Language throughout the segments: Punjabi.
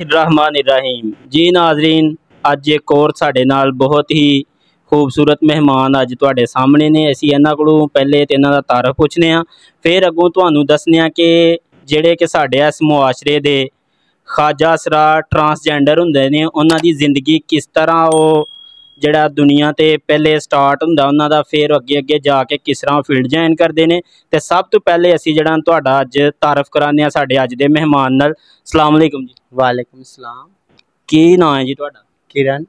ਰਹਿਮਾਨ ਰਹੀਮ ਜੀ ਨਾਜ਼ਰੀਨ ਅੱਜ ਇੱਕ ਹੋਰ ਸਾਡੇ ਨਾਲ ਬਹੁਤ ਹੀ ਖੂਬਸੂਰਤ ਮਹਿਮਾਨ ਅੱਜ ਤੁਹਾਡੇ ਸਾਹਮਣੇ ਨੇ ਅਸੀਂ ਇਹਨਾਂ ਕੋਲੋਂ ਪਹਿਲੇ ਤੇ ਇਹਨਾਂ ਦਾ ਤਾਰਫ ਪੁੱਛਨੇ ਆ ਫਿਰ ਅੱਗੋਂ ਤੁਹਾਨੂੰ ਦੱਸਨੇ ਆ ਕਿ ਜਿਹੜੇ ਕਿ ਸਾਡੇ ਇਸ ਮੁਆਸ਼ਰੇ ਦੇ ਖਾਜਾ ਸਰਾ ਟਰਾਂਸਜੈਂਡਰ ਹੁੰਦੇ ਨੇ ਉਹਨਾਂ ਦੀ ਜ਼ਿੰਦਗੀ ਕਿਸ ਤਰ੍ਹਾਂ ਉਹ ਜਿਹੜਾ ਦੁਨੀਆ ਤੇ ਪਹਿਲੇ ਸਟਾਰਟ ਹੁੰਦਾ ਉਹਨਾਂ ਦਾ ਫੇਰ ਅੱਗੇ ਅੱਗੇ ਜਾ ਕੇ ਕਿਸ ਤਰ੍ਹਾਂ ਫੀਲਡ ਜੁਆਇਨ ਕਰਦੇ ਨੇ ਤੇ ਸਭ ਤੋਂ ਪਹਿਲੇ ਅਸੀਂ ਜਿਹੜਾ ਤੁਹਾਡਾ ਅੱਜ ਤਾਰਫ ਕਰਾਉਂਦੇ ਆ ਸਾਡੇ ਅੱਜ ਦੇ ਮਹਿਮਾਨ ਨਾਲ ਅਸਲਾਮ ਅਲੈਕਮ ਜੀ ਵਾਲੇਕਮ ਸਲਾਮ ਕੀ ਨਾਮ ਹੈ ਜੀ ਤੁਹਾਡਾ ਕਿਰਨ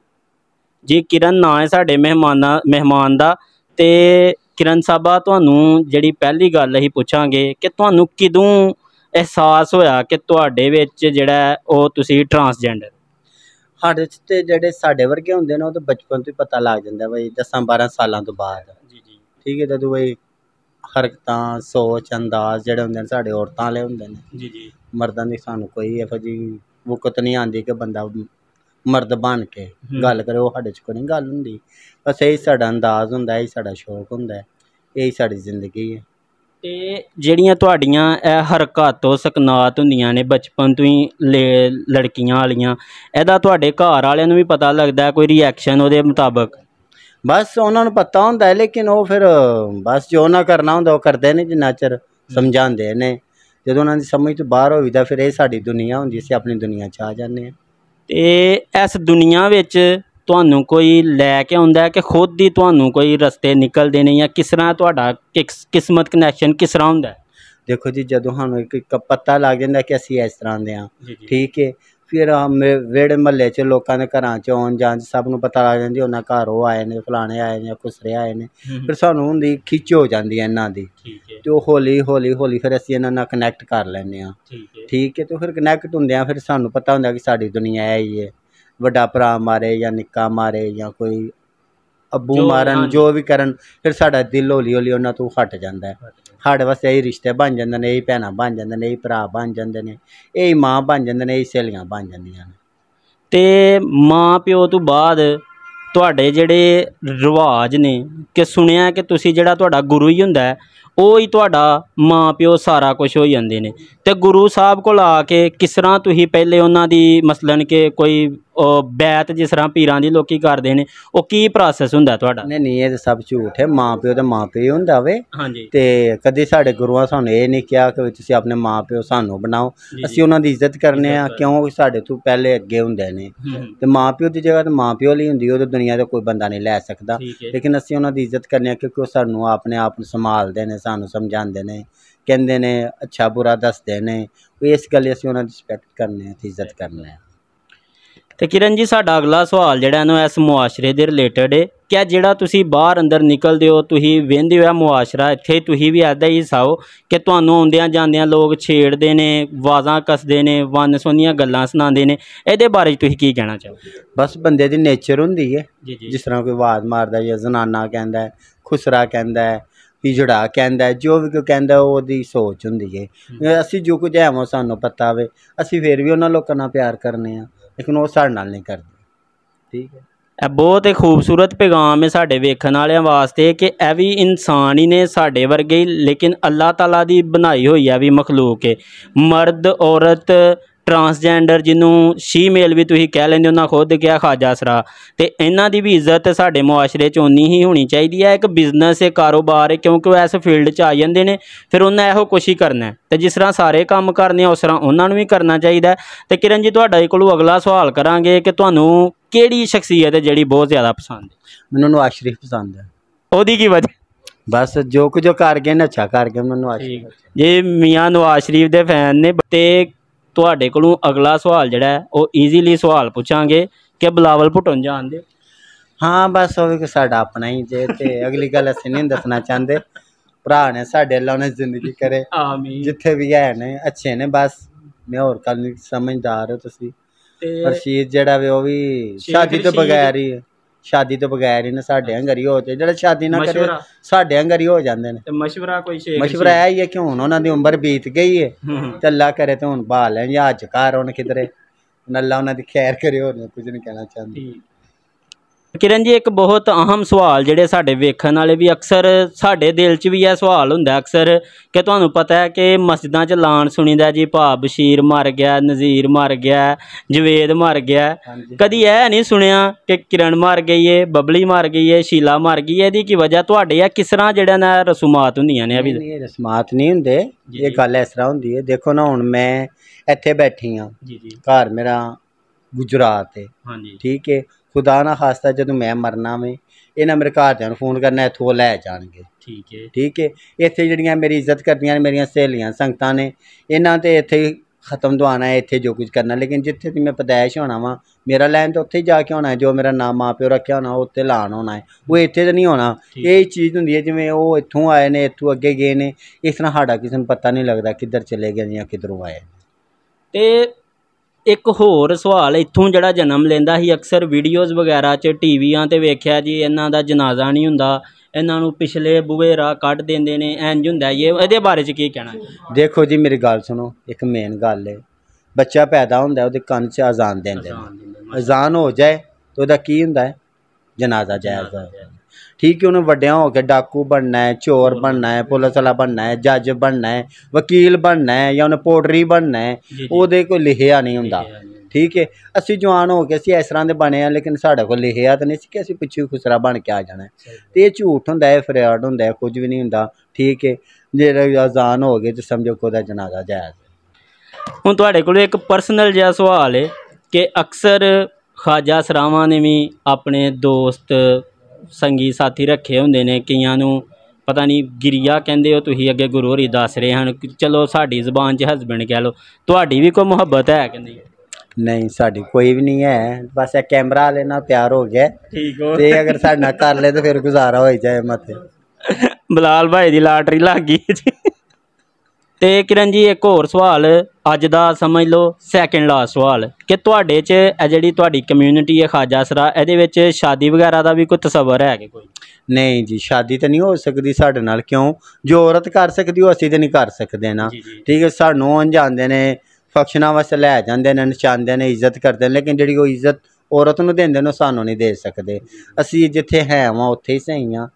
ਜੀ ਕਿਰਨ ਨਾਮ ਹੈ ਸਾਡੇ ਮਹਿਮਾਨਾ ਮਹਿਮਾਨ ਦਾ ਤੇ ਕਿਰਨ ਸਾਹਿਬਾ ਤੁਹਾਨੂੰ ਜਿਹੜੀ ਪਹਿਲੀ ਗੱਲ ਅਸੀਂ ਪੁੱਛਾਂਗੇ ਕਿ ਤੁਹਾਨੂੰ ਕਿਦੋਂ ਅਹਿਸਾਸ ਹੋਇਆ ਕਿ ਤੁਹਾਡੇ ਵਿੱਚ ਜਿਹੜਾ ਉਹ ਤੁਸੀਂ ਟਰਾਂਸਜੈਂਡਰ ਚ ਤੇ ਜਿਹੜੇ ਸਾਡੇ ਵਰਗੇ ਹੁੰਦੇ ਨੇ ਉਹ ਤਾਂ ਬਚਪਨ ਤੋਂ ਹੀ ਪਤਾ ਲੱਗ ਜਾਂਦਾ ਬਈ 10 12 ਸਾਲਾਂ ਤੋਂ ਬਾਅਦ ਜੀ ਜੀ ਠੀਕ ਹੈ ਜਦੋਂ ਬਈ ਹਰਕਤਾਂ ਸੋਚ ਅੰਦਾਜ਼ ਜਿਹੜੇ ਹੁੰਦੇ ਨੇ ਸਾਡੇ ਔਰਤਾਂ ਵਾਲੇ ਹੁੰਦੇ ਨੇ ਜੀ ਜੀ ਮਰਦਾਂ ਦੀ ਸਾਨੂੰ ਕੋਈ ਇਹੋ ਜੀ ਮੁਕਤ ਨਹੀਂ ਆਂਦੀ ਕਿ ਬੰਦਾ ਮਰਦ ਬਣ ਕੇ ਗੱਲ ਕਰੇ ਉਹ ਸਾਡੇ ਚ ਕੋਈ ਨਹੀਂ ਗੱਲ ਹੁੰਦੀ ਬਸ ਇਹ ਸਾਡਾ ਅੰਦਾਜ਼ ਹੁੰਦਾ ਇਹ ਸਾਡਾ ਸ਼ੌਕ ਹੁੰਦਾ ਇਹ ਸਾਡੀ ਜ਼ਿੰਦਗੀ ਹੈ ਤੇ ਜਿਹੜੀਆਂ ਤੁਹਾਡੀਆਂ ਇਹ ਹਰਕਤਾਂ ਸਕਨਾਤ ਹੁੰਦੀਆਂ ਨੇ ਬਚਪਨ ਤੋਂ ਹੀ ਲੜਕੀਆਂ ਵਾਲੀਆਂ ਇਹਦਾ ਤੁਹਾਡੇ ਘਰ ਵਾਲਿਆਂ ਨੂੰ ਵੀ ਪਤਾ ਲੱਗਦਾ ਕੋਈ ਰਿਐਕਸ਼ਨ ਉਹਦੇ ਮੁਤਾਬਕ ਬਸ ਉਹਨਾਂ ਨੂੰ ਪਤਾ ਹੁੰਦਾ ਹੈ ਲੇਕਿਨ ਉਹ ਫਿਰ ਬਸ ਜੋ ਉਹਨਾਂ ਕਰਨਾ ਹੁੰਦਾ ਉਹ ਕਰਦੇ ਨੇ ਜਿੰਨਾ ਚਿਰ ਸਮਝਾਉਂਦੇ ਨੇ ਜਦੋਂ ਉਹਨਾਂ ਦੀ ਸਮਝ ਤੋਂ ਬਾਹਰ ਹੋਈ ਤਾਂ ਫਿਰ ਇਹ ਸਾਡੀ ਦੁਨੀਆ ਹੁੰਦੀ ਸੀ ਆਪਣੀ ਦੁਨੀਆ 'ਚ ਆ ਜਾਂਦੇ ਆ ਤੇ ਇਸ ਦੁਨੀਆ ਵਿੱਚ ਤੁਹਾਨੂੰ ਕੋਈ ਲੈ ਕੇ ਆਉਂਦਾ ਕਿ ਖੁਦ ਹੀ ਤੁਹਾਨੂੰ ਕੋਈ ਰਸਤੇ ਨਿਕਲਦੇ ਨੇ ਜਾਂ ਕਿਸ ਤਰ੍ਹਾਂ ਤੁਹਾਡਾ ਕਿਸਮਤ ਕਨੈਕਸ਼ਨ ਕਿਸ ਤਰ੍ਹਾਂ ਹੁੰਦਾ ਦੇਖੋ ਜੀ ਜਦੋਂ ਸਾਨੂੰ ਇੱਕ ਪਤਾ ਲੱਗ ਜਾਂਦਾ ਕਿ ਅਸੀਂ ਇਸ ਤਰ੍ਹਾਂ ਦੇ ਆ ਠੀਕ ਹੈ ਫਿਰ ਵੇੜੇ ਮੱਲੇ 'ਚ ਲੋਕਾਂ ਦੇ ਘਰਾਂ 'ਚ ਆਉਣ ਜਾਂ ਸਭ ਨੂੰ ਪਤਾ ਲੱਗ ਜਾਂਦੀ ਉਹਨਾਂ ਘਰ ਉਹ ਆਏ ਨੇ ਫਲਾਣੇ ਆਏ ਨੇ ਖੁਸਰੇ ਆਏ ਨੇ ਫਿਰ ਸਾਨੂੰ ਹੁੰਦੀ ਖਿੱਚ ਹੋ ਜਾਂਦੀ ਹੈ ਇਹਨਾਂ ਦੀ ਤੇ ਉਹ ਹੌਲੀ ਹੌਲੀ ਹੌਲੀ ਫਿਰ ਅਸੀਂ ਇਹਨਾਂ ਨਾਲ ਕਨੈਕਟ ਕਰ ਲੈਂਦੇ ਆ ਠੀਕ ਹੈ ਤੇ ਫਿਰ ਕਨੈਕਟ ਹੁੰਦੇ ਆ ਫਿਰ ਸਾਨੂੰ ਪਤਾ ਹੁੰਦਾ ਕਿ ਸਾਡੀ ਦੁਨੀਆ ਇਹ ਹੀ ਹੈ ਵੱਡਾ ਭਰਾ ਮਾਰੇ ਜਾਂ ਨਿੱਕਾ ਮਾਰੇ ਜਾਂ ਕੋਈ ਅੱਬੂ ਮਾਰਨ ਜੋ ਵੀ ਕਰਨ ਫਿਰ ਸਾਡਾ ਦਿਲ ਹੌਲੀ ਹੌਲੀ ਉਹਨਾਂ ਤੋਂ ਹਟ ਜਾਂਦਾ ਹੈ ਸਾਡੇ ਵਾਸਤੇ ਇਹ ਰਿਸ਼ਤੇ ਬਣ ਜਾਂਦੇ ਨੇ ਇਹ ਭੈਣਾਂ ਬਣ ਜਾਂਦੇ ਨੇ ਇਹ ਭਰਾ ਬਣ ਜਾਂਦੇ ਨੇ ਇਹ ਮਾਂ ਬਣ ਜਾਂਦੇ ਨੇ ਇਹ ਸਹੇਲੀਆਂ ਬਣ ਜਾਂਦੀਆਂ ਨੇ ਤੇ ਮਾਂ ਪਿਓ ਤੋਂ ਬਾਅਦ ਤੁਹਾਡੇ ਜਿਹੜੇ ਰਿਵਾਜ ਨੇ ਕਿ ਸੁਣਿਆ ਕਿ ਤੁਸੀਂ ਜਿਹੜਾ ਤੁਹਾਡਾ ਗੁਰੂ ਹੀ ਹੁੰਦਾ ਉਹ ਹੀ ਤੁਹਾਡਾ ਮਾਂ ਪਿਓ ਸਾਰਾ ਕੁਝ ਹੋ ਜਾਂਦੇ ਨੇ ਤੇ ਗੁਰੂ ਸਾਹਿਬ ਕੋਲ ਆ ਕੇ ਕਿਸ ਤਰ੍ਹਾਂ ਤੁਸੀਂ ਪਹਿਲੇ ਉਹਨਾਂ ਦੀ ਮਸਲਨ ਕਿ ਕੋਈ ਬੈਤ ਜਿਸ ਤਰ੍ਹਾਂ ਪੀਰਾਂ ਦੀ ਲੋਕੀ ਕਰਦੇ ਨੇ ਉਹ ਕੀ ਪ੍ਰੋਸੈਸ ਹੁੰਦਾ ਤੁਹਾਡਾ ਨਹੀਂ ਨਹੀਂ ਇਹ ਤਾਂ ਸਭ ਝੂਠ ਹੈ ਮਾਂ ਪਿਓ ਤੇ ਮਾਂ ਪਿਓ ਹੁੰਦਾ ਵੇ ਹਾਂਜੀ ਤੇ ਕਦੇ ਸਾਡੇ ਗੁਰੂਆਂ ਸਾਨੂੰ ਇਹ ਨਹੀਂ ਕਿਹਾ ਕਿ ਤੁਸੀਂ ਆਪਣੇ ਮਾਂ ਪਿਓ ਸਾਨੂੰ ਬਣਾਓ ਅਸੀਂ ਉਹਨਾਂ ਦੀ ਇੱਜ਼ਤ ਕਰਨੇ ਆ ਕਿਉਂਕਿ ਸਾਡੇ ਤੋਂ ਪਹਿਲੇ ਅੱਗੇ ਹੁੰਦੇ ਨੇ ਤੇ ਮਾਂ ਪਿਓ ਦੀ ਜਗ੍ਹਾ ਤੇ ਮਾਂ ਪਿਓ ਲਈ ਹੁੰਦੀ ਉਹ ਤਾਂ ਦੁਨੀਆ ਦਾ ਕੋਈ ਬੰਦਾ ਨਹੀਂ ਲੈ ਸਕਦਾ ਲੇਕਿਨ ਅਸੀਂ ਉਹਨਾਂ ਦੀ ਇੱਜ਼ਤ ਕਰਨੇ ਆ ਕਿਉਂਕਿ ਉਹ ਸਾਨੂੰ ਆਪਣੇ ਆਪ ਨੂੰ ਸੰਭਾਲਦੇ ਨੇ ਸਾਨੂੰ ਸਮਝਾਉਂਦੇ ਨੇ ਕਹਿੰਦੇ ਨੇ ਅੱਛਾ ਬੁਰਾ ਦੱਸਦੇ ਨੇ ਇਸ ਗੱਲ ਅਸੀਂ ਉਹਨਾਂ ਦੀ ਰਿਸਪੈਕਟ ਕਰਨੇ ਆ ਤੇ ਇੱਜ਼ਤ ਕਰਨੇ ਆ ਤੇ ਕਿਰਨ ਜੀ ਸਾਡਾ ਅਗਲਾ ਸਵਾਲ ਜਿਹੜਾ ਇਹਨੂੰ ਇਸ ਮੁਆਸ਼ਰੇ ਦੇ ਰਿਲੇਟਡ ਹੈ ਕਿ ਜਿਹੜਾ ਤੁਸੀਂ ਬਾਹਰ ਅੰਦਰ ਨਿਕਲਦੇ ਹੋ ਤੁਸੀਂ ਵੇਂਦੇ ਹੋ ਮੁਆਸ਼ਰਾ ਇੱਥੇ ਤੁਸੀਂ ਵੀ ਆਦਾ ਹੀ ਸਾਓ ਕਿ ਤੁਹਾਨੂੰ ਆਉਂਦਿਆਂ ਜਾਂਦਿਆਂ ਲੋਕ ਛੇੜਦੇ ਨੇ ਵਾਜ਼ਾਂ ਕੱਸਦੇ ਨੇ ਵਨ ਸੋਨੀਆਂ ਗੱਲਾਂ ਸੁਣਾਉਂਦੇ ਨੇ ਇਹਦੇ ਬਾਰੇ ਤੁਸੀਂ ਕੀ ਕਹਿਣਾ ਚਾਹੋਗੇ ਬਸ ਬੰਦੇ ਦੀ ਨੇਚਰ ਹੁੰਦੀ ਹੈ ਜਿਸ ਤਰ੍ਹਾਂ ਕੋਈ ਆਵਾਜ਼ ਮਾਰਦਾ ਜਾਂ ਜ਼ਨਾਨਾ ਕਹਿੰਦਾ ਖੁਸਰਾ ਕਹਿੰਦਾ ਵੀ ਜੁੜਾ ਕਹਿੰਦਾ ਜੋ ਵੀ ਕੋ ਕਹਿੰਦਾ ਉਹਦੀ ਸੋਚ ਹੁੰਦੀ ਹੈ ਅਸੀਂ ਜੋ ਕੁਝ ਹੈ ਉਹ ਸਾਨੂੰ ਪਤਾ ਹੋਵੇ ਅਸੀਂ ਫਿਰ ਵੀ ਉਹਨਾਂ ਲੋਕਾਂ ਨਾਲ ਪਿਆਰ ਕਰਨੇ ਆ ਲੇਕਿਨ ਉਹ ਸਾਡੇ ਨਾਲ ਨਹੀਂ ਕਰਦੇ ਠੀਕ ਹੈ ਇਹ ਬਹੁਤ ਹੀ ਖੂਬਸੂਰਤ ਪੈਗਾਮ ਹੈ ਸਾਡੇ ਵੇਖਣ ਵਾਲਿਆਂ ਵਾਸਤੇ ਕਿ ਇਹ ਵੀ ਇਨਸਾਨ ਹੀ ਨੇ ਸਾਡੇ ਵਰਗੇ ਹੀ ਲੇਕਿਨ ਅੱਲਾਹ ਤਾਲਾ ਦੀ ਬਣਾਈ ਹੋਈ ਹੈ ਵੀ ਮਖਲੂਕ ਹੈ ਮਰਦ ਔਰਤ ਟਰਾਂਸਜੈਂਡਰ ਜਿਹਨੂੰ ਸ਼ੀ ਮੇਲ ਵੀ ਤੁਸੀਂ ਕਹਿ ਲੈਂਦੇ ਹੋ ਨਾ ਖੁਦ ਕਿਹਾ ਖਾਜਾ ਸਰਾ ਤੇ ਇਹਨਾਂ ਦੀ ਵੀ ਇੱਜ਼ਤ ਸਾਡੇ ਮੁਆਸ਼ਰੇ 'ਚ ਉਨੀ ਹੀ ਹੋਣੀ ਚਾਹੀਦੀ ਹੈ ਇੱਕ ਬਿਜ਼ਨਸ ਹੈ ਕਾਰੋਬਾਰ ਹੈ ਕਿਉਂਕਿ ਉਹ ਇਸ ਫੀਲਡ 'ਚ ਆ ਜਾਂਦੇ ਨੇ ਫਿਰ ਉਹਨਾਂ ਇਹੋ ਕੁਛ ਹੀ ਕਰਨਾ ਤੇ ਜਿਸ ਤਰ੍ਹਾਂ ਸਾਰੇ ਕੰਮ ਕਰਨੇ ਉਸ ਤਰ੍ਹਾਂ ਉਹਨਾਂ ਨੂੰ ਵੀ ਕਰਨਾ ਚਾਹੀਦਾ ਤੇ ਕਿਰਨ ਜੀ ਤੁਹਾਡੇ ਕੋਲੋਂ ਅਗਲਾ ਸਵਾਲ ਕਰਾਂਗੇ ਕਿ ਤੁਹਾਨੂੰ ਕਿਹੜੀ ਸ਼ਖਸੀਅਤ ਹੈ ਜਿਹੜੀ ਬਹੁਤ ਜ਼ਿਆਦਾ ਪਸੰਦ ਹੈ ਮੈਨੂੰ ਨਵਾਜ਼ ਸ਼ਰੀਫ ਪਸੰਦ ਹੈ ਉਹਦੀ ਕੀ ਵਜ੍ਹਾ ਬਸ ਜੋ ਕੁਝ ਕਰ ਗਏ ਨੇ ਅੱਛਾ ਕਰ ਗਏ ਮੈਨੂੰ ਆਸ਼ੀਰਵਾਦ ਜੇ ਮੀਆਂ ਨਵਾਜ਼ ਸ਼ਰੀਫ ਦੇ ਫੈਨ ਨੇ ਤੇ ਤੁਹਾਡੇ ਕੋਲੋਂ ਅਗਲਾ ਸਵਾਲ ਜਿਹੜਾ ਉਹ ਈਜ਼ੀਲੀ ਸਵਾਲ ਪੁੱਛਾਂਗੇ ਕਿ ਬਲਾਵਲ ਭਟੋਂ ਜਾਣਦੇ ਹਾਂ ਬਸ ਉਹ ਵੀ ਸਾਡਾ ਆਪਣਾ ਹੀ ਜੇ ਤੇ ਅਗਲੀ ਗੱਲ ਅਸੀਂ ਨਹੀਂ ਦੱਸਣਾ ਚਾਹੁੰਦੇ ਭਰਾ ਨੇ ਸਾਡੇ ਅੱਲਾ ਨੇ ਜ਼ਿੰਦਗੀ ਕਰੇ ਆਮੀਨ ਜਿੱਥੇ ਵੀ ਹੈ ਨੇ ਅੱਛੇ ਨੇ ਬਸ ਮੈਂ ਹੋਰ ਕੱਲ ਨਹੀਂ ਸਮਝਦਾਰ ਹਾਂ ਤੁਸੀਂ ਤੇ ਰਸ਼ੀਦ ਜਿਹੜਾ ਵੀ ਉਹ ਵੀ ਸ਼ਾਦੀ ਤੋਂ ਬਗੈਰ ਹੀ ਹੈ ਸ਼ਾਦੀ ਤੋਂ ਬਗੈਰ ਇਹਨਾਂ ਸਾਡਿਆਂ ਘਰੀ ਹੋ ਤੇ ਜਿਹੜਾ ਸ਼ਾਦੀ ਨਾ ਕਰੇ ਸਾਡੇ ਸਾਡਿਆਂ ਘਰੀ ਹੋ ਜਾਂਦੇ ਨੇ ਤੇ ਮਸ਼ਵਰਾ ਕੋਈ ਸ਼ੇਖ ਮਸ਼ਵਰਾ ਇਹ ਹੀ ਹੈ ਕਿ ਹੁਣ ਉਹਨਾਂ ਦੀ ਉਮਰ ਬੀਤ ਗਈ ਹੈ ਤੇ ਅੱਲਾ ਕਰੇ ਤੇ ਹੁਣ ਬਾਲ ਹੈ ਜਾਂ ਅੱਜ ਘਰ ਹੁਣ ਕਿਧਰੇ ਅੱਲਾ ਉਹਨਾਂ ਦੀ ਖੈਰ ਕਰੇ ਹੋਰ ਕੁਝ ਨਹੀਂ ਕਹਿਣਾ ਚਾਹੁੰਦਾ ਕਿਰਨ ਜੀ ਇੱਕ ਬਹੁਤ ਅਹਿਮ ਸਵਾਲ ਜਿਹੜੇ ਸਾਡੇ ਵੇਖਣ ਵਾਲੇ ਵੀ ਅਕਸਰ ਸਾਡੇ ਦਿਲ 'ਚ ਵੀ ਇਹ ਸਵਾਲ ਹੁੰਦਾ ਅਕਸਰ ਕਿ ਤੁਹਾਨੂੰ ਪਤਾ ਹੈ ਕਿ ਮਸਜਿਦਾਂ 'ਚ ਲਾਣ ਸੁਣੀਦਾ ਜੀ ਭਾ ਬਸ਼ੀਰ ਮਰ ਗਿਆ ਨਜ਼ੀਰ ਮਰ ਗਿਆ ਜਵੇਦ ਮਰ ਗਿਆ ਕਦੀ ਇਹ ਨਹੀਂ ਸੁਣਿਆ ਕਿ ਕਿਰਨ ਮਰ ਗਈ ਏ ਬਬਲੀ ਮਰ ਗਈ ਏ ਸ਼ੀਲਾ ਮਰ ਗਈ ਏ ਇਹਦੀ ਕੀ ਵਜ੍ਹਾ ਤੁਹਾਡੇ ਆ ਕਿਸ ਤਰ੍ਹਾਂ ਜਿਹੜਾ ਨਾ ਰਸੂਮਾਤ ਹੁੰਦੀਆਂ ਨੇ ਅਭੀ ਇਹ ਰਸਮਾਤ ਨਹੀਂ ਹੁੰਦੇ ਇਹ ਗੱਲ ਇਸ ਤਰ੍ਹਾਂ ਹੁੰਦੀ ਹੈ ਦੇਖੋ ਨਾ ਹੁਣ ਮੈਂ ਇੱਥੇ ਬੈਠੀ ਆ ਘਰ ਮੇਰਾ ਗੁਜਰਾਤ ਹੈ ਹਾਂਜੀ ਠੀਕ ਹੈ ਖੁਦਾ ਨਾ ਖਾਸਤਾ ਜਦੋਂ ਮੈਂ ਮਰਨਾ ਵੇ ਇਹਨਾਂ ਮੇਰੇ ਘਰ ਨੂੰ ਫੋਨ ਕਰਨਾ ਇਥੋਂ ਲੈ ਜਾਣਗੇ ਠੀਕ ਹੈ ਠੀਕ ਹੈ ਇੱਥੇ ਜਿਹੜੀਆਂ ਮੇਰੀ ਇੱਜ਼ਤ ਕਰਦੀਆਂ ਨੇ ਮੇਰੀਆਂ ਸਹੇਲੀਆਂ ਸੰਗਤਾਂ ਨੇ ਇਹਨਾਂ ਤੇ ਇੱਥੇ ਖਤਮ ਦਵਾਣਾ ਹੈ ਇੱਥੇ ਜੋ ਕੁਝ ਕਰਨਾ ਲੇਕਿਨ ਜਿੱਥੇ ਵੀ ਮੈਂ ਪਦਾਇਸ਼ ਹੋਣਾ ਵਾ ਮੇਰਾ ਲੈਣ ਤੇ ਉੱਥੇ ਜਾ ਕੇ ਹੋਣਾ ਜੋ ਮੇਰਾ ਨਾਮ ਮਾਪਿਓ ਰੱਖਿਆ ਹੋਣਾ ਉੱਥੇ ਲਾਣ ਹੋਣਾ ਹੈ ਉਹ ਇੱਥੇ ਤੇ ਨਹੀਂ ਹੋਣਾ ਇਹ ਚੀਜ਼ ਹੁੰਦੀ ਹੈ ਜਿਵੇਂ ਉਹ ਇੱਥੋਂ ਆਏ ਨੇ ਇੱਥੋਂ ਅੱਗੇ ਗਏ ਨੇ ਇਸ ਤਰ੍ਹਾਂ ਸਾਡਾ ਕਿਸੇ ਨੂੰ ਪਤਾ ਨਹੀਂ ਲੱਗਦਾ ਕਿੱਧਰ ਚਲੇ ਗਏ ਜਾਂ ਕਿੱਧਰੋਂ ਆਏ ਤੇ ਇੱਕ ਹੋਰ ਸਵਾਲ ਇੱਥੋਂ ਜਿਹੜਾ ਜਨਮ ਲੈਂਦਾ ਸੀ ਅਕਸਰ ਵੀਡੀਓਜ਼ ਵਗੈਰਾ 'ਚ ਟੀਵੀਆਂ 'ਤੇ ਵੇਖਿਆ ਜੀ ਇਹਨਾਂ ਦਾ ਜਨਾਜ਼ਾ ਨਹੀਂ ਹੁੰਦਾ ਇਹਨਾਂ ਨੂੰ ਪਿਛਲੇ ਬੂਹੇ ਰਾ ਕੱਢ ਦਿੰਦੇ ਨੇ ਇੰਜ ਹੁੰਦਾ ਇਹ ਇਹਦੇ ਬਾਰੇ 'ਚ ਕੀ ਕਹਿਣਾ ਦੇਖੋ ਜੀ ਮੇਰੀ ਗੱਲ ਸੁਣੋ ਇੱਕ ਮੇਨ ਗੱਲ ਹੈ ਬੱਚਾ ਪੈਦਾ ਹੁੰਦਾ ਉਹਦੇ ਕੰਨ 'ਚ ਅਜ਼ਾਨ ਦਿੰਦੇ ਨੇ ਅਜ਼ਾਨ ਹੋ ਜਾਏ ਤਾਂ ਉਹਦਾ ਕੀ ਹੁੰਦਾ ਹੈ ਜਨਾਜ਼ਾ ਜਾਇਜ਼ ਹੈ ਠੀਕ ਹੈ ਉਹਨੇ ਵੱਡਿਆਂ ਹੋ ਕੇ ਡਾਕੂ ਬਣਨਾ ਹੈ ਚੋਰ ਬਣਨਾ ਹੈ ਪੁਲਿਸ ਵਾਲਾ ਬਣਨਾ ਹੈ ਜੱਜ ਬਣਨਾ ਹੈ ਵਕੀਲ ਬਣਨਾ ਹੈ ਜਾਂ ਉਹਨੇ ਪੋਟਰੀ ਬਣਨਾ ਹੈ ਉਹਦੇ ਕੋਈ ਲਿਖਿਆ ਨਹੀਂ ਹੁੰਦਾ ਠੀਕ ਹੈ ਅਸੀਂ ਜਵਾਨ ਹੋ ਕੇ ਅਸੀਂ ਇਸ ਤਰ੍ਹਾਂ ਦੇ ਬਣੇ ਆ ਲੇਕਿਨ ਸਾਡੇ ਕੋਲ ਲਿਖਿਆ ਤਾਂ ਨਹੀਂ ਸੀ ਕਿ ਅਸੀਂ ਪਿੱਛੇ ਖੁਸਰਾ ਬਣ ਕੇ ਆ ਜਾਣਾ ਤੇ ਇਹ ਝੂਠ ਹੁੰਦਾ ਹੈ ਫਰਿਆਡ ਹੁੰਦਾ ਹੈ ਕੁਝ ਵੀ ਨਹੀਂ ਹੁੰਦਾ ਠੀਕ ਹੈ ਜਿਹੜਾ ਅਜ਼ਾਨ ਹੋ ਗਏ ਤੇ ਸਮਝੋ ਕੋਦਾ ਜਨਾਜ਼ਾ ਜਾਇਜ਼ ਹੁਣ ਤੁਹਾਡੇ ਕੋਲ ਇੱਕ ਪਰਸਨਲ ਜਿਹਾ ਸਵਾਲ ਹੈ ਕਿ ਅਕਸਰ ਖਾਜਾ ਸਰਾਵਾਂ ਨੇ ਵੀ ਆਪਣੇ ਦੋਸਤ ਸੰਗੀ ਸਾਥੀ ਰੱਖੇ ਹੁੰਦੇ ਨੇ ਕਈਆਂ ਨੂੰ ਪਤਾ ਨਹੀਂ ਗਿਰਿਆ ਕਹਿੰਦੇ ਹੋ ਤੁਸੀਂ ਅੱਗੇ ਗੁਰੂ ਹਰੀ ਦੱਸ ਰਹੇ ਹਨ ਚਲੋ ਸਾਡੀ ਜ਼ੁਬਾਨ 'ਚ ਹਸਬੰਡ ਕਹਿ ਲਓ ਤੁਹਾਡੀ ਵੀ ਕੋਈ ਮੁਹੱਬਤ ਹੈ ਕਹਿੰਦੀ ਨਹੀਂ ਸਾਡੀ ਕੋਈ ਵੀ ਨਹੀਂ ਹੈ ਬਸ ਇਹ ਕੈਮਰਾ ਵਾਲੇ ਨਾਲ ਪਿਆਰ ਹੋ ਗਿਆ ਠੀਕ ਹੋ ਤੇ ਅਗਰ ਸਾਡਾ ਕਰ ਲੈ ਤਾਂ ਫਿਰ ਗੁਜ਼ਾਰਾ ਹੋਈ ਜਾਏ ਮਤੇ ਬਲਾਲ ਭਾਈ ਦੀ ਲਾਟਰੀ ਲੱਗ ਗਈ ਜੀ ਤੇ ਕਿਰਨ ਜੀ ਇੱਕ ਹੋਰ ਸਵਾਲ ਅੱਜ ਦਾ ਸਮਝ ਲਓ ਸੈਕਿੰਡ ਲਾਸਟ ਸਵਾਲ ਕਿ ਤੁਹਾਡੇ 'ਚ ਇਹ ਜਿਹੜੀ ਤੁਹਾਡੀ ਕਮਿਊਨਿਟੀ ਹੈ ਖਾਜਾਸਰਾ ਇਹਦੇ ਵਿੱਚ ਸ਼ਾਦੀ ਵਗੈਰਾ ਦਾ ਵੀ ਕੋਈ ਤਸਵਰ ਹੈ ਕਿ ਕੋਈ ਨਹੀਂ ਜੀ ਸ਼ਾਦੀ ਤਾਂ ਨਹੀਂ ਹੋ ਸਕਦੀ ਸਾਡੇ ਨਾਲ ਕਿਉਂ ਜੋ ਔਰਤ ਕਰ ਸਕਦੀ ਉਹ ਅਸੀਂ ਤੇ ਨਹੀਂ ਕਰ ਸਕਦੇ ਨਾ ਠੀਕ ਹੈ ਸਾਨੂੰ ਅਣਜਾਣਦੇ ਨੇ ਫੰਕਸ਼ਨਾਂ ਵਾਸਤੇ ਲੈ ਜਾਂਦੇ ਨੇ ਨਚਾਉਂਦੇ ਨੇ ਇੱਜ਼ਤ ਕਰਦੇ ਨੇ ਲੇਕਿਨ ਜਿਹੜੀ ਉਹ ਇੱਜ਼ਤ ਔਰਤ ਨੂੰ ਦਿੰਦੇ ਨੇ ਸਾਨੂੰ ਨਹੀਂ ਦੇ ਸਕਦੇ ਅਸੀਂ ਜਿੱਥੇ ਹੈ ਵਾਂ ਉੱਥੇ ਹੀ ਸਹੀ ਆ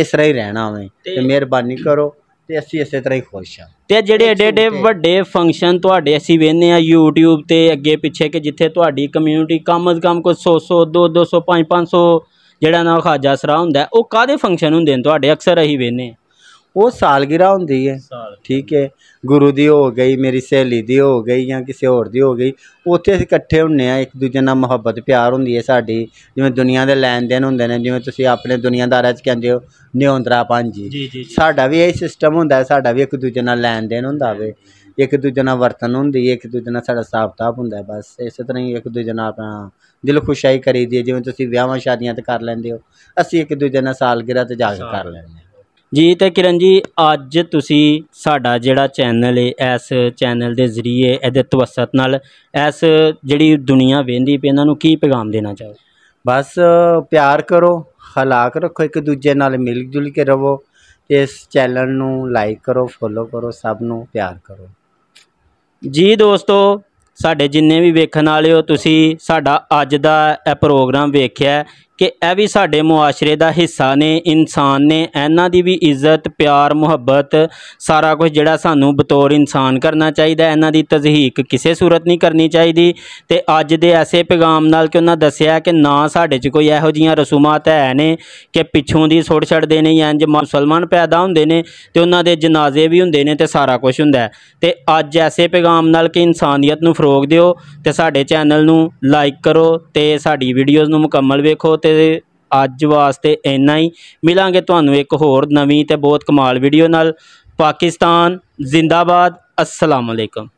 ਇਸ ਤਰ੍ਹਾਂ ਹੀ ਰਹਿਣਾ ਵੇ ਤੇ ਮਿਹਰਬਾਨੀ ਕਰੋ ਤੇ ਅਸੀਂ ਇਸੇ ਤਰ੍ਹਾਂ ਹੀ ਖੁਸ਼ ਆ ਤੇ ਜਿਹੜੇ ਏਡੇ ਏਡੇ ਵੱਡੇ ਫੰਕਸ਼ਨ ਤੁਹਾਡੇ ਅਸੀਂ ਵੇਖਨੇ ਆ YouTube ਤੇ ਅੱਗੇ ਪਿੱਛੇ ਕਿ ਜਿੱਥੇ ਤੁਹਾਡੀ ਕਮਿਊਨਿਟੀ ਕਮ ਅਜ਼ ਕਮ ਕੋ 100 100 2 200 500 ਜਿਹੜਾ ਨਾ ਖਾਜਾ ਸਰਾ ਹੁੰਦਾ ਉਹ ਕਾਦੇ ਫੰਕਸ਼ਨ ਹੁੰਦੇ ਨੇ ਤੁਹਾਡੇ ਅਕਸਰ ਅਸੀਂ ਵੇਖਨੇ ਆ ਉਹ ਸਾਲਗਿਰਾ ਹੁੰਦੀ ਹੈ ਠੀਕ ਹੈ ਗੁਰੂ ਦੀ ਹੋ ਗਈ ਮੇਰੀ ਸਹੇਲੀ ਦੀ ਹੋ ਗਈ ਜਾਂ ਕਿਸੇ ਹੋਰ ਦੀ ਹੋ ਗਈ ਉੱਥੇ ਅਸੀਂ ਇਕੱਠੇ ਹੁੰਨੇ ਆ ਇੱਕ ਦੂਜੇ ਨਾਲ ਮੁਹੱਬਤ ਪਿਆਰ ਹੁੰਦੀ ਹੈ ਸਾਡੀ ਜਿਵੇਂ ਦੁਨੀਆ ਦੇ ਲੈਣ ਦੇਣ ਹੁੰਦੇ ਨੇ ਜਿਵੇਂ ਤੁਸੀਂ ਆਪਣੇ ਦੁਨੀਆਦਾਰਾਂ 'ਚ ਕਹਿੰਦੇ ਹੋ ਨਿਉਂਦਰਾ ਪਾਂਜੀ ਸਾਡਾ ਵੀ ਇਹ ਸਿਸਟਮ ਹੁੰਦਾ ਸਾਡਾ ਵੀ ਇੱਕ ਦੂਜੇ ਨਾਲ ਲੈਣ ਦੇਣ ਹੁੰਦਾ ਵੇ ਇੱਕ ਦੂਜੇ ਨਾਲ ਵਰਤਨ ਹੁੰਦੀ ਹੈ ਇੱਕ ਦੂਜੇ ਨਾਲ ਸਾਡਾ ਤਾਪ ਹੁੰਦਾ ਬਸ ਇਸੇ ਤਰ੍ਹਾਂ ਹੀ ਇੱਕ ਦੂਜੇ ਨਾਲ ਆਪਣਾ ਦਿਲ ਖੁਸ਼ਾਈ ਕਰੀਦੀ ਜਿਵੇਂ ਤੁਸੀਂ ਵਿਆਹਾਂ ਸ਼ਾਦੀਆਂ ਤੇ ਕਰ ਲੈਂਦੇ ਹੋ ਅਸੀਂ ਇੱਕ ਦੂਜੇ ਨਾਲ ਸਾਲਗਿਰਾ ਤੇ ਜਾ ਕੇ ਕਰ ਲੈਂਦੇ ਜੀ ਤੇ ਕਿਰਨ ਜੀ ਅੱਜ ਤੁਸੀਂ ਸਾਡਾ ਜਿਹੜਾ ਚੈਨਲ ਹੈ ਇਸ ਚੈਨਲ ਦੇ ਜ਼ਰੀਏ ਇਹਦੇ ਤਵਸਤ ਨਾਲ ਇਸ ਜਿਹੜੀ ਦੁਨੀਆ ਵੇਂਦੀ ਪਈ ਇਹਨਾਂ ਨੂੰ ਕੀ ਪੈਗਾਮ ਦੇਣਾ ਚਾਹੋ ਬਸ ਪਿਆਰ ਕਰੋ ਹਲਾਕ ਰੱਖੋ ਇੱਕ ਦੂਜੇ ਨਾਲ ਮਿਲ ਜੁਲ ਕੇ ਰਹੋ ਤੇ ਇਸ ਚੈਨਲ ਨੂੰ ਲਾਈਕ ਕਰੋ ਫੋਲੋ ਕਰੋ ਸਭ ਨੂੰ ਪਿਆਰ ਕਰੋ ਜੀ ਦੋਸਤੋ ਸਾਡੇ ਜਿੰਨੇ ਵੀ ਵੇਖਣ ਵਾਲਿਓ ਤੁਸੀਂ ਸਾਡਾ ਅੱਜ ਦਾ ਇਹ ਪ੍ਰੋਗਰਾਮ ਵੇਖਿਆ ਕਿ ਇਹ ਵੀ ਸਾਡੇ ਮੁਆਸ਼ਰੇ ਦਾ ਹਿੱਸਾ ਨੇ ਇਨਸਾਨ ਨੇ ਇਹਨਾਂ ਦੀ ਵੀ ਇੱਜ਼ਤ ਪਿਆਰ ਮੁਹੱਬਤ ਸਾਰਾ ਕੁਝ ਜਿਹੜਾ ਸਾਨੂੰ ਬਤੌਰ ਇਨਸਾਨ ਕਰਨਾ ਚਾਹੀਦਾ ਇਹਨਾਂ ਦੀ ਤਜ਼ਹੀਕ ਕਿਸੇ ਸੂਰਤ ਨਹੀਂ ਕਰਨੀ ਚਾਹੀਦੀ ਤੇ ਅੱਜ ਦੇ ਐਸੇ ਪੈਗਾਮ ਨਾਲ ਕਿ ਉਹਨਾਂ ਦੱਸਿਆ ਕਿ ਨਾ ਸਾਡੇ 'ਚ ਕੋਈ ਇਹੋ ਜੀਆਂ ਰਸੂਮਾਂ ਹੈ ਨੇ ਕਿ ਪਿੱਛੋਂ ਦੀ ਸੁੱਟ ਛੱਡਦੇ ਨੇ ਇੰਜ ਮੁਸਲਮਾਨ ਪੈਦਾ ਹੁੰਦੇ ਨੇ ਤੇ ਉਹਨਾਂ ਦੇ ਜਨਾਜ਼ੇ ਵੀ ਹੁੰਦੇ ਨੇ ਤੇ ਸਾਰਾ ਕੁਝ ਹੁੰਦਾ ਤੇ ਅੱਜ ਐਸੇ ਪੈਗਾਮ ਨਾਲ ਕਿ ਇਨਸਾਨੀਅਤ ਨੂੰ ਫਰੋਗ ਦਿਓ ਤੇ ਸਾਡੇ ਚੈਨਲ ਨੂੰ ਲਾਈਕ ਕਰੋ ਤੇ ਸਾਡੀ ਵੀਡੀਓਜ਼ ਨੂੰ ਮੁਕੰਮਲ ਵੇਖੋ ਤੇ ਅੱਜ ਵਾਸਤੇ ਇੰਨਾ ਹੀ ਮਿਲਾਂਗੇ ਤੁਹਾਨੂੰ ਇੱਕ ਹੋਰ ਨਵੀਂ ਤੇ ਬਹੁਤ ਕਮਾਲ ਵੀਡੀਓ ਨਾਲ ਪਾਕਿਸਤਾਨ ਜ਼ਿੰਦਾਬਾਦ ਅਸਲਾਮੁਅਲੈਕਮ